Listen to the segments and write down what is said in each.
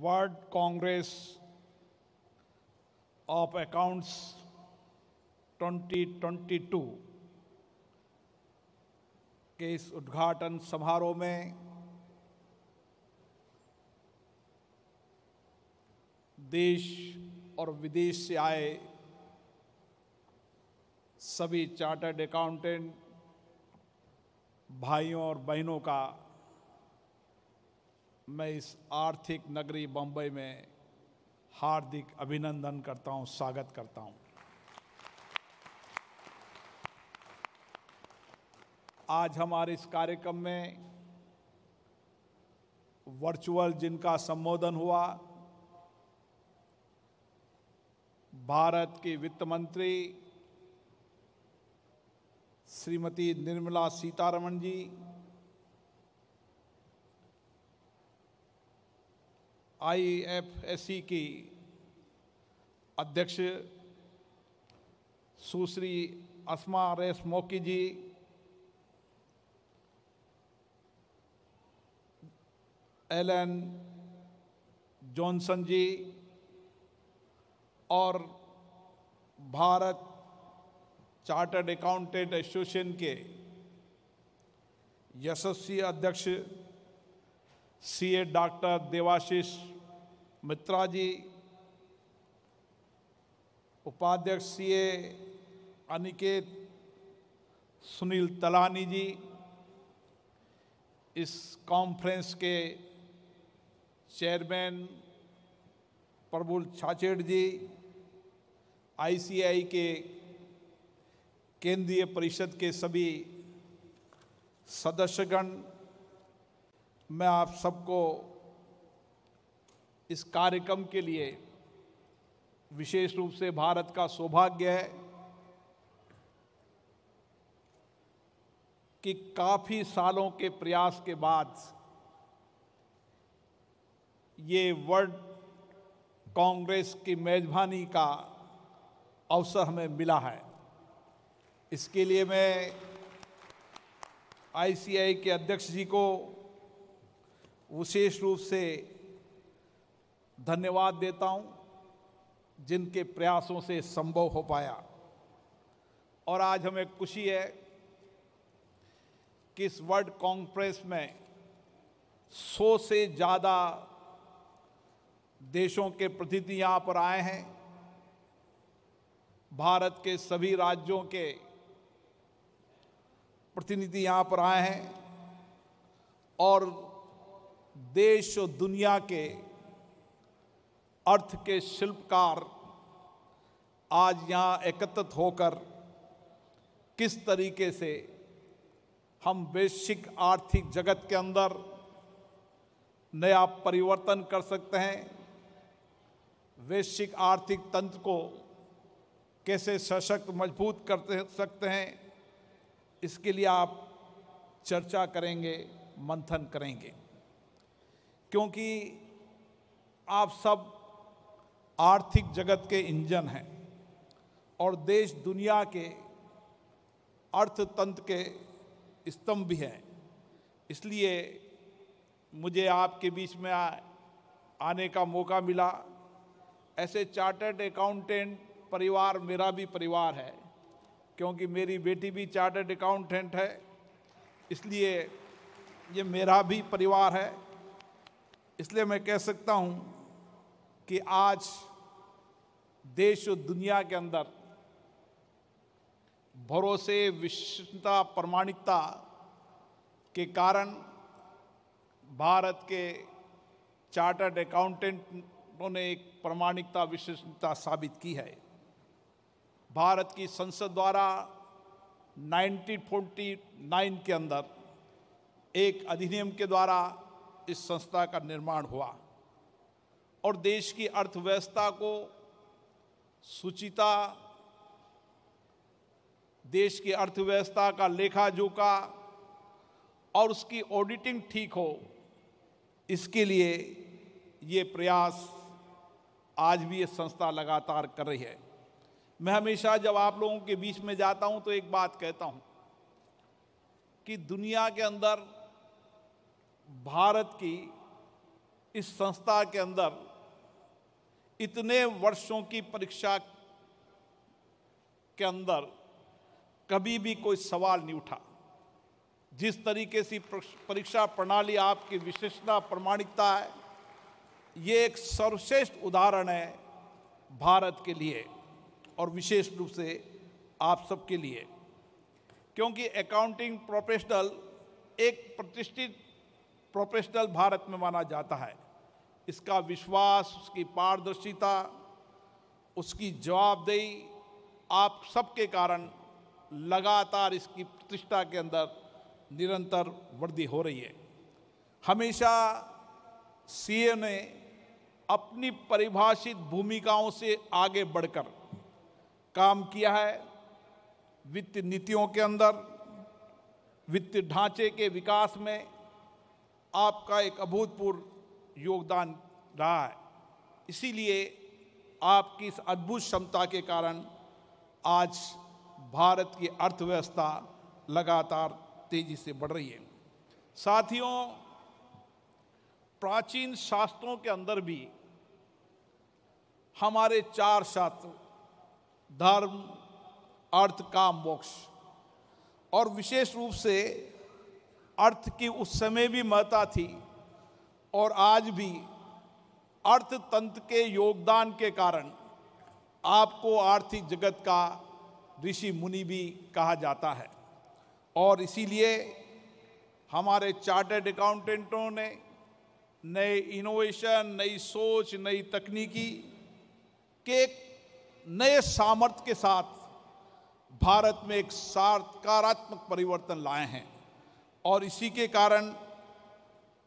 World Congress of accounts 2022 के इस उद्घाटन समारोह में देश और विदेश से आए सभी चार्टर्ड अकाउंटेंट भाइयों और बहनों का मैं इस आर्थिक नगरी बम्बई में हार्दिक अभिनंदन करता हूं, स्वागत करता हूं। आज हमारे इस कार्यक्रम में वर्चुअल जिनका संबोधन हुआ भारत की वित्त मंत्री Shrimati Nirmala Sitharaman ji IFSC e e की अध्यक्ष सुश्री अस्मा रेस मोकी जी एलन जॉनसन जी और भारत चार्टर्ड अकाउंटेंट एसोसिएशन के यशस्वी अध्यक्ष सीए डॉक्टर देवाशीष मित्रा जी उपाध्यक्ष सी ए अनिकेत सुनील तलानी जी इस कॉन्फ्रेंस के चेयरमैन प्रबुल छाचेट जी आईसीआई के केंद्रीय परिषद के सभी सदस्यगण मैं आप सबको इस कार्यक्रम के लिए विशेष रूप से भारत का सौभाग्य है कि काफ़ी सालों के प्रयास के बाद ये वर्ल्ड कांग्रेस की मेजबानी का अवसर हमें मिला है इसके लिए मैं आईसीआई के अध्यक्ष जी को विशेष रूप से धन्यवाद देता हूं जिनके प्रयासों से संभव हो पाया और आज हमें खुशी है कि इस वर्ल्ड कांग्रेस में 100 से ज़्यादा देशों के प्रतिनिधि यहाँ पर आए हैं भारत के सभी राज्यों के प्रतिनिधि यहाँ पर आए हैं और देश और दुनिया के अर्थ के शिल्पकार आज यहाँ एकत्रित होकर किस तरीके से हम वैश्विक आर्थिक जगत के अंदर नया परिवर्तन कर सकते हैं वैश्विक आर्थिक तंत्र को कैसे सशक्त मजबूत कर सकते हैं इसके लिए आप चर्चा करेंगे मंथन करेंगे क्योंकि आप सब आर्थिक जगत के इंजन हैं और देश दुनिया के अर्थतंत्र के स्तंभ भी हैं इसलिए मुझे आपके बीच में आने का मौका मिला ऐसे चार्टर्ड अकाउंटेंट परिवार मेरा भी परिवार है क्योंकि मेरी बेटी भी चार्टर्ड अकाउंटेंट है इसलिए ये मेरा भी परिवार है इसलिए मैं कह सकता हूँ कि आज देश और दुनिया के अंदर भरोसे विश्वता प्रमाणिकता के कारण भारत के चार्टर्ड अकाउंटेंटों ने एक प्रमाणिकता विश्वसनीयता साबित की है भारत की संसद द्वारा 1949 के अंदर एक अधिनियम के द्वारा इस संस्था का निर्माण हुआ और देश की अर्थव्यवस्था को सुचिता देश की अर्थव्यवस्था का लेखा जोखा और उसकी ऑडिटिंग ठीक हो इसके लिए ये प्रयास आज भी ये संस्था लगातार कर रही है मैं हमेशा जब आप लोगों के बीच में जाता हूं तो एक बात कहता हूं कि दुनिया के अंदर भारत की इस संस्था के अंदर इतने वर्षों की परीक्षा के अंदर कभी भी कोई सवाल नहीं उठा जिस तरीके से परीक्षा प्रणाली आपकी विशेषता प्रमाणिकता है ये एक सर्वश्रेष्ठ उदाहरण है भारत के लिए और विशेष रूप से आप सबके लिए क्योंकि अकाउंटिंग प्रोफेशनल एक प्रतिष्ठित प्रोफेशनल भारत में माना जाता है इसका विश्वास उसकी पारदर्शिता उसकी जवाबदेही आप सबके कारण लगातार इसकी प्रतिष्ठा के अंदर निरंतर वृद्धि हो रही है हमेशा सीए ने अपनी परिभाषित भूमिकाओं से आगे बढ़कर काम किया है वित्त नीतियों के अंदर वित्त ढांचे के विकास में आपका एक अभूतपूर्व योगदान रहा है इसीलिए आपकी इस अद्भुत क्षमता के कारण आज भारत की अर्थव्यवस्था लगातार तेजी से बढ़ रही है साथियों प्राचीन शास्त्रों के अंदर भी हमारे चार शास्त्र धर्म अर्थ काम मोक्ष और विशेष रूप से अर्थ की उस समय भी महत्ता थी और आज भी अर्थतंत्र के योगदान के कारण आपको आर्थिक जगत का ऋषि मुनि भी कहा जाता है और इसीलिए हमारे चार्टर्ड अकाउंटेंटों ने नए इनोवेशन नई सोच नई तकनीकी के नए सामर्थ्य के साथ भारत में एक सकारात्मक परिवर्तन लाए हैं और इसी के कारण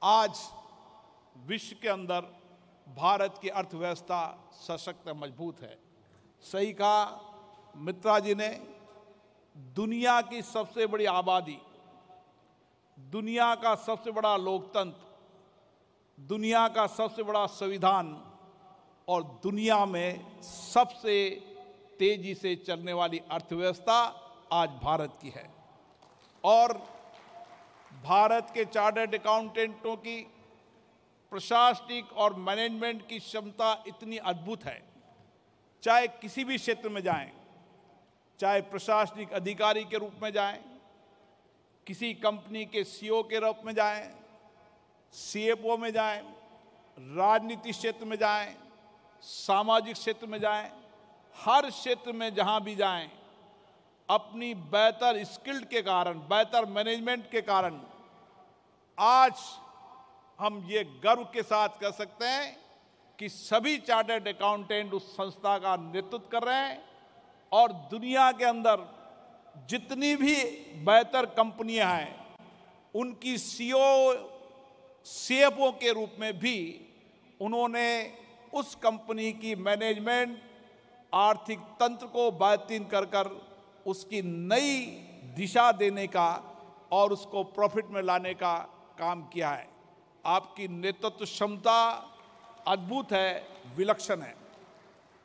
आज विश्व के अंदर भारत की अर्थव्यवस्था सशक्त मजबूत है सही कहा मित्रा जी ने दुनिया की सबसे बड़ी आबादी दुनिया का सबसे बड़ा लोकतंत्र दुनिया का सबसे बड़ा संविधान और दुनिया में सबसे तेजी से चलने वाली अर्थव्यवस्था आज भारत की है और भारत के चार्टर्ड अकाउंटेंटों की प्रशासनिक और मैनेजमेंट की क्षमता इतनी अद्भुत है चाहे किसी भी क्षेत्र में जाएं, चाहे प्रशासनिक अधिकारी के रूप में जाएं, किसी कंपनी के सीईओ e के रूप में जाएं, सीएफओ में जाएं, राजनीति क्षेत्र में जाएं, सामाजिक क्षेत्र में जाएं, हर क्षेत्र में जहां भी जाएं, अपनी बेहतर स्किल्ड के कारण बेहतर मैनेजमेंट के कारण आज हम ये गर्व के साथ कह सकते हैं कि सभी चार्टर्ड अकाउंटेंट उस संस्था का नेतृत्व कर रहे हैं और दुनिया के अंदर जितनी भी बेहतर कंपनियां हैं उनकी सीओ सीएफओ के रूप में भी उन्होंने उस कंपनी की मैनेजमेंट आर्थिक तंत्र को बेहतरीन कर कर उसकी नई दिशा देने का और उसको प्रॉफिट में लाने का काम किया है आपकी नेतृत्व क्षमता अद्भुत है विलक्षण है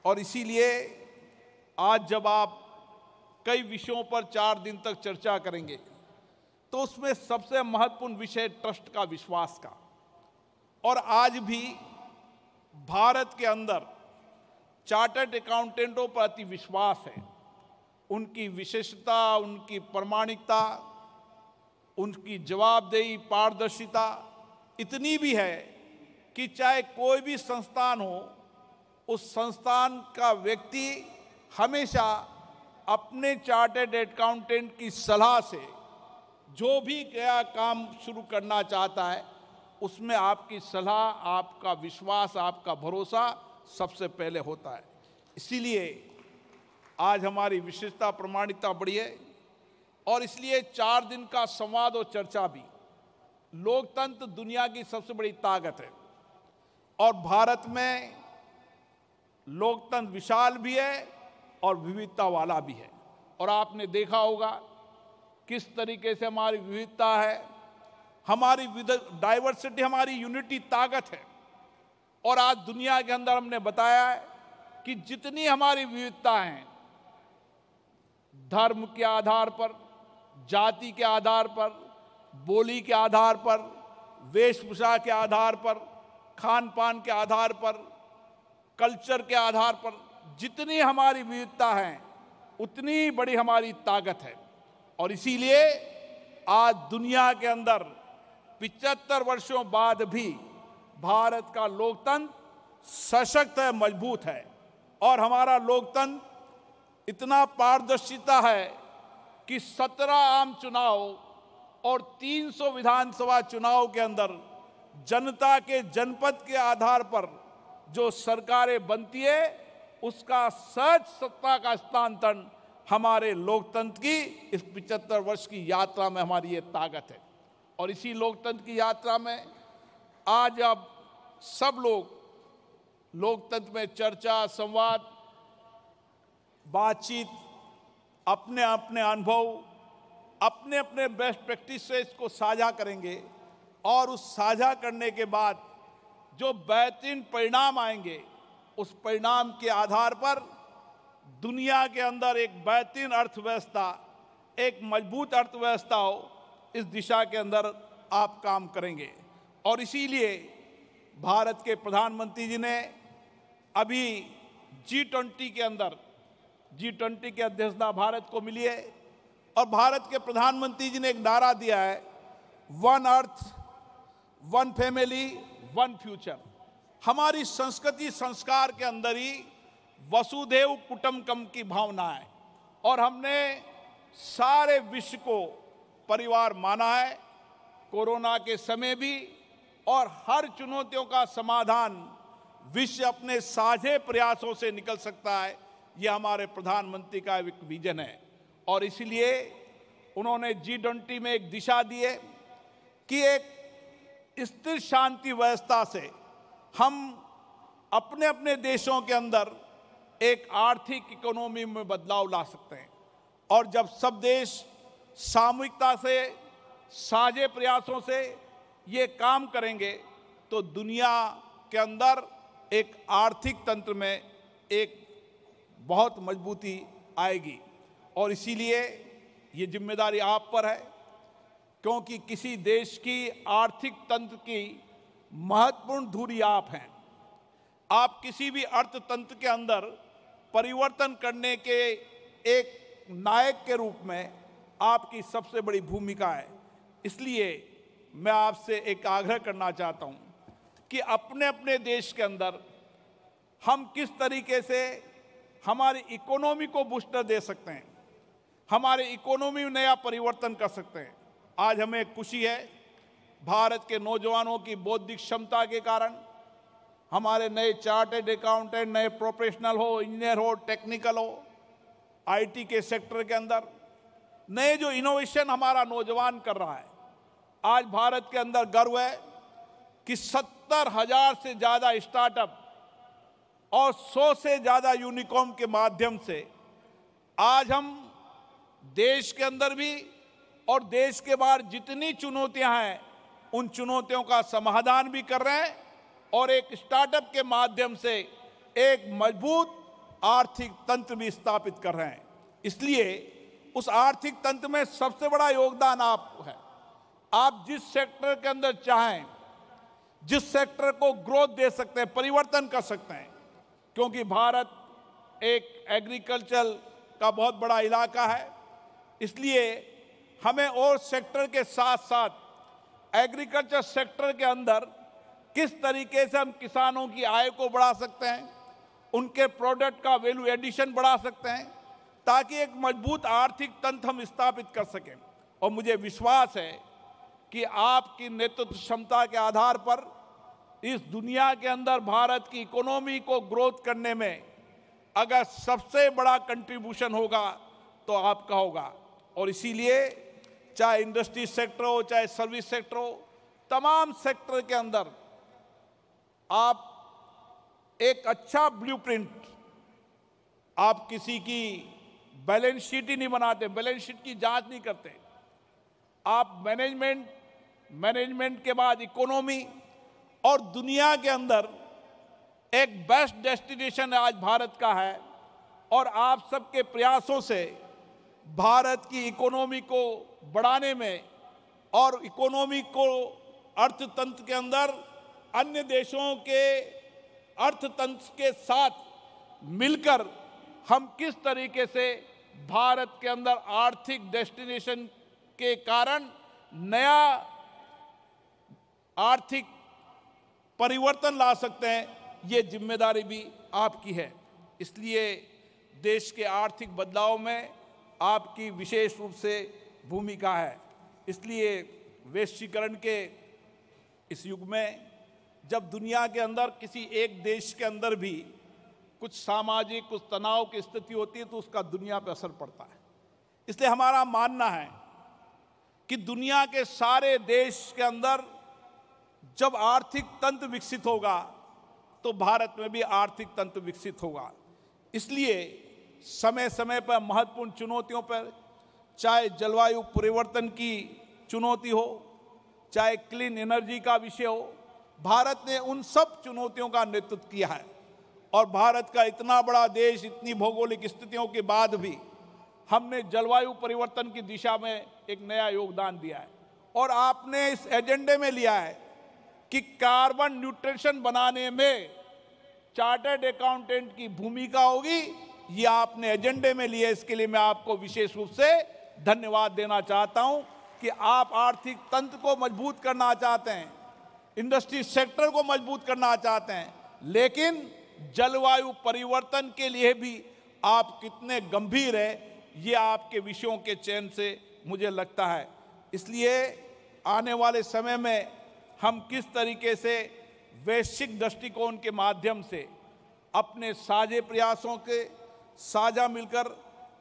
और इसीलिए आज जब आप कई विषयों पर चार दिन तक चर्चा करेंगे तो उसमें सबसे महत्वपूर्ण विषय ट्रस्ट का विश्वास का और आज भी भारत के अंदर चार्टर्ड अकाउंटेंटों पर अति विश्वास है उनकी विशेषता उनकी प्रमाणिकता उनकी जवाबदेही पारदर्शिता इतनी भी है कि चाहे कोई भी संस्थान हो उस संस्थान का व्यक्ति हमेशा अपने चार्टेड अकाउंटेंट की सलाह से जो भी क्या काम शुरू करना चाहता है उसमें आपकी सलाह आपका विश्वास आपका भरोसा सबसे पहले होता है इसीलिए आज हमारी विशेषता प्रमाणिकता बढ़ी है और इसलिए चार दिन का संवाद और चर्चा भी लोकतंत्र दुनिया की सबसे बड़ी ताकत है और भारत में लोकतंत्र विशाल भी है और विविधता वाला भी है और आपने देखा होगा किस तरीके से हमारी विविधता है हमारी डाइवर्सिटी हमारी यूनिटी ताकत है और आज दुनिया के अंदर हमने बताया है कि जितनी हमारी विविधता है धर्म के आधार पर जाति के आधार पर बोली के आधार पर वेशभूषा के आधार पर खान पान के आधार पर कल्चर के आधार पर जितनी हमारी विविधता है उतनी बड़ी हमारी ताकत है और इसीलिए आज दुनिया के अंदर पिचहत्तर वर्षों बाद भी भारत का लोकतंत्र सशक्त है मजबूत है और हमारा लोकतंत्र इतना पारदर्शिता है कि सत्रह आम चुनाव और 300 विधानसभा चुनाव के अंदर जनता के जनपद के आधार पर जो सरकारें बनती है उसका सच सत्ता का स्थानांतरण हमारे लोकतंत्र की इस पिचहत्तर वर्ष की यात्रा में हमारी ये ताकत है और इसी लोकतंत्र की यात्रा में आज अब सब लोग लोकतंत्र में चर्चा संवाद बातचीत अपने अपने अनुभव अपने अपने बेस्ट प्रैक्टिस से इसको साझा करेंगे और उस साझा करने के बाद जो बेहतरीन परिणाम आएंगे उस परिणाम के आधार पर दुनिया के अंदर एक बेहतरीन अर्थव्यवस्था एक मजबूत अर्थव्यवस्था हो इस दिशा के अंदर आप काम करेंगे और इसीलिए भारत के प्रधानमंत्री जी ने अभी जी ट्वेंटी के अंदर जी ट्वेंटी की अध्यक्षता भारत को मिली है और भारत के प्रधानमंत्री जी ने एक नारा दिया है one earth one family one future हमारी संस्कृति संस्कार के अंदर ही वसुदेव कुटुम्बकम की भावना है और हमने सारे विश्व को परिवार माना है कोरोना के समय भी और हर चुनौतियों का समाधान विश्व अपने साझे प्रयासों से निकल सकता है यह हमारे प्रधानमंत्री का एक विजन है और इसलिए उन्होंने जी ट्वेंटी में एक दिशा दिए कि एक स्थिर शांति व्यवस्था से हम अपने अपने देशों के अंदर एक आर्थिक इकोनॉमी में बदलाव ला सकते हैं और जब सब देश सामूहिकता से साझे प्रयासों से ये काम करेंगे तो दुनिया के अंदर एक आर्थिक तंत्र में एक बहुत मजबूती आएगी और इसीलिए ये जिम्मेदारी आप पर है क्योंकि किसी देश की आर्थिक तंत्र की महत्वपूर्ण धुरी आप हैं आप किसी भी अर्थतंत्र के अंदर परिवर्तन करने के एक नायक के रूप में आपकी सबसे बड़ी भूमिका है इसलिए मैं आपसे एक आग्रह करना चाहता हूं कि अपने अपने देश के अंदर हम किस तरीके से हमारी इकोनॉमी को बूस्टर दे सकते हैं हमारे इकोनॉमी में नया परिवर्तन कर सकते हैं आज हमें खुशी है भारत के नौजवानों की बौद्धिक क्षमता के कारण हमारे नए चार्टेड अकाउंटेंट नए प्रोफेशनल हो इंजीनियर हो टेक्निकल हो आईटी के सेक्टर के अंदर नए जो इनोवेशन हमारा नौजवान कर रहा है आज भारत के अंदर गर्व है कि सत्तर हजार से ज़्यादा स्टार्टअप और सौ से ज़्यादा यूनिकॉम के माध्यम से आज हम देश के अंदर भी और देश के बाहर जितनी चुनौतियां हैं उन चुनौतियों का समाधान भी कर रहे हैं और एक स्टार्टअप के माध्यम से एक मजबूत आर्थिक तंत्र भी स्थापित कर रहे हैं इसलिए उस आर्थिक तंत्र में सबसे बड़ा योगदान आप है आप जिस सेक्टर के अंदर चाहें जिस सेक्टर को ग्रोथ दे सकते हैं परिवर्तन कर सकते हैं क्योंकि भारत एक एग्रीकल्चर का बहुत बड़ा इलाका है इसलिए हमें और सेक्टर के साथ साथ एग्रीकल्चर सेक्टर के अंदर किस तरीके से हम किसानों की आय को बढ़ा सकते हैं उनके प्रोडक्ट का वैल्यू एडिशन बढ़ा सकते हैं ताकि एक मजबूत आर्थिक तंत्र हम स्थापित कर सकें और मुझे विश्वास है कि आपकी नेतृत्व क्षमता के आधार पर इस दुनिया के अंदर भारत की इकोनॉमी को ग्रोथ करने में अगर सबसे बड़ा कंट्रीब्यूशन होगा तो आपका होगा और इसीलिए चाहे इंडस्ट्री सेक्टर हो चाहे सर्विस सेक्टर हो तमाम सेक्टर के अंदर आप एक अच्छा ब्लूप्रिंट आप किसी की बैलेंस शीट ही नहीं बनाते बैलेंस शीट की जांच नहीं करते आप मैनेजमेंट मैनेजमेंट के बाद इकोनॉमी और दुनिया के अंदर एक बेस्ट डेस्टिनेशन आज भारत का है और आप सबके प्रयासों से भारत की इकोनॉमी को बढ़ाने में और इकोनॉमी को अर्थतंत्र के अंदर अन्य देशों के अर्थतंत्र के साथ मिलकर हम किस तरीके से भारत के अंदर आर्थिक डेस्टिनेशन के कारण नया आर्थिक परिवर्तन ला सकते हैं ये जिम्मेदारी भी आपकी है इसलिए देश के आर्थिक बदलाव में आपकी विशेष रूप से भूमिका है इसलिए वैश्वीकरण के इस युग में जब दुनिया के अंदर किसी एक देश के अंदर भी कुछ सामाजिक कुछ तनाव की स्थिति होती है तो उसका दुनिया पर असर पड़ता है इसलिए हमारा मानना है कि दुनिया के सारे देश के अंदर जब आर्थिक तंत्र विकसित होगा तो भारत में भी आर्थिक तंत्र विकसित होगा इसलिए समय समय पर महत्वपूर्ण चुनौतियों पर चाहे जलवायु परिवर्तन की चुनौती हो चाहे क्लीन एनर्जी का विषय हो भारत ने उन सब चुनौतियों का नेतृत्व किया है और भारत का इतना बड़ा देश इतनी भौगोलिक स्थितियों के बाद भी हमने जलवायु परिवर्तन की दिशा में एक नया योगदान दिया है और आपने इस एजेंडे में लिया है कि कार्बन न्यूट्रिशन बनाने में चार्टर्ड अकाउंटेंट की भूमिका होगी ये आपने एजेंडे में लिए इसके लिए मैं आपको विशेष रूप से धन्यवाद देना चाहता हूं कि आप आर्थिक तंत्र को मजबूत करना चाहते हैं इंडस्ट्री सेक्टर को मजबूत करना चाहते हैं लेकिन जलवायु परिवर्तन के लिए भी आप कितने गंभीर हैं ये आपके विषयों के चयन से मुझे लगता है इसलिए आने वाले समय में हम किस तरीके से वैश्विक दृष्टिकोण के माध्यम से अपने साझे प्रयासों के साझा मिलकर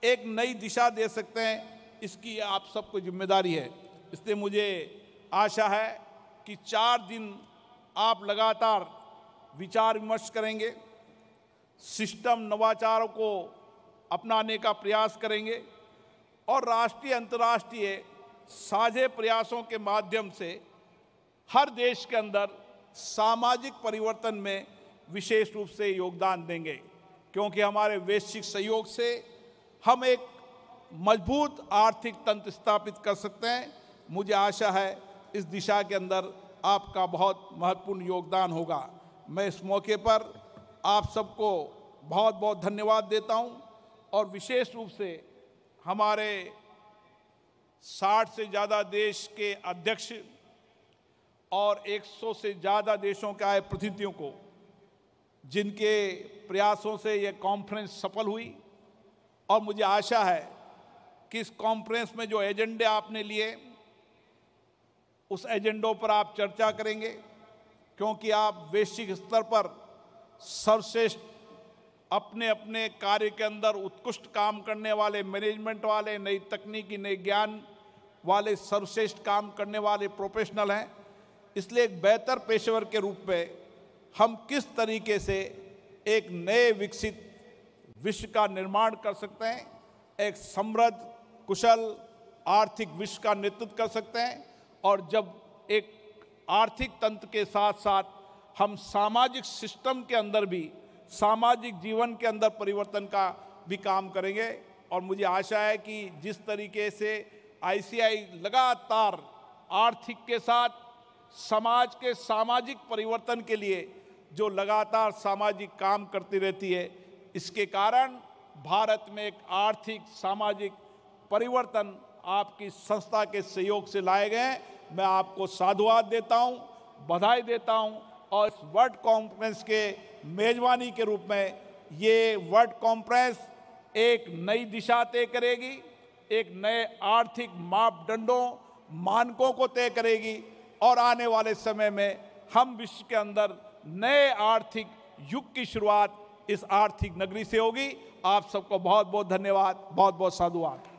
एक नई दिशा दे सकते हैं इसकी आप सबको जिम्मेदारी है इसलिए मुझे आशा है कि चार दिन आप लगातार विचार विमर्श करेंगे सिस्टम नवाचारों को अपनाने का प्रयास करेंगे और राष्ट्रीय अंतर्राष्ट्रीय साझे प्रयासों के माध्यम से हर देश के अंदर सामाजिक परिवर्तन में विशेष रूप से योगदान देंगे क्योंकि हमारे वैश्विक सहयोग से हम एक मजबूत आर्थिक तंत्र स्थापित कर सकते हैं मुझे आशा है इस दिशा के अंदर आपका बहुत महत्वपूर्ण योगदान होगा मैं इस मौके पर आप सबको बहुत बहुत धन्यवाद देता हूं और विशेष रूप से हमारे 60 से ज़्यादा देश के अध्यक्ष और 100 से ज़्यादा देशों के आए प्रतिनिधियों को जिनके प्रयासों से ये कॉन्फ्रेंस सफल हुई और मुझे आशा है कि इस कॉन्फ्रेंस में जो एजेंडे आपने लिए उस एजेंडों पर आप चर्चा करेंगे क्योंकि आप वैश्विक स्तर पर सर्वश्रेष्ठ अपने अपने कार्य के अंदर उत्कृष्ट काम करने वाले मैनेजमेंट वाले नई तकनीकी नए ज्ञान वाले सर्वश्रेष्ठ काम करने वाले प्रोफेशनल हैं इसलिए एक बेहतर पेशेवर के रूप में हम किस तरीके से एक नए विकसित विश्व का निर्माण कर सकते हैं एक समृद्ध कुशल आर्थिक विश्व का नेतृत्व कर सकते हैं और जब एक आर्थिक तंत्र के साथ साथ हम सामाजिक सिस्टम के अंदर भी सामाजिक जीवन के अंदर परिवर्तन का भी काम करेंगे और मुझे आशा है कि जिस तरीके से आईसीआई लगातार आर्थिक के साथ समाज के सामाजिक परिवर्तन के लिए जो लगातार सामाजिक काम करती रहती है इसके कारण भारत में एक आर्थिक सामाजिक परिवर्तन आपकी संस्था के सहयोग से लाए गए मैं आपको साधुवाद देता हूं, बधाई देता हूं और इस वर्ल्ड कॉन्फ्रेंस के मेजबानी के रूप में ये वर्ल्ड कॉन्फ्रेंस एक नई दिशा तय करेगी एक नए आर्थिक मापदंडों मानकों को तय करेगी और आने वाले समय में हम विश्व के अंदर नए आर्थिक युग की शुरुआत इस आर्थिक नगरी से होगी आप सबको बहुत बहुत धन्यवाद बहुत बहुत साधुवाद